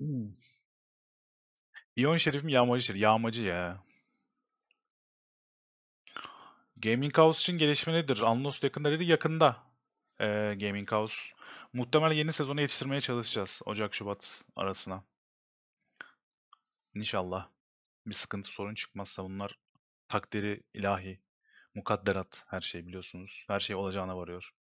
Hımm. İyon Şerif mi, Yağmacı Şerif? Yağmacı ya. Gaming House için gelişme nedir? Anlos yakında dedi, yakında. Eee, Gaming House. Muhtemelen yeni sezonu yetiştirmeye çalışacağız Ocak-Şubat arasına. İnşallah. Bir sıkıntı, sorun çıkmazsa bunlar takdiri ilahi, mukadderat her şey biliyorsunuz. Her şey olacağına varıyor.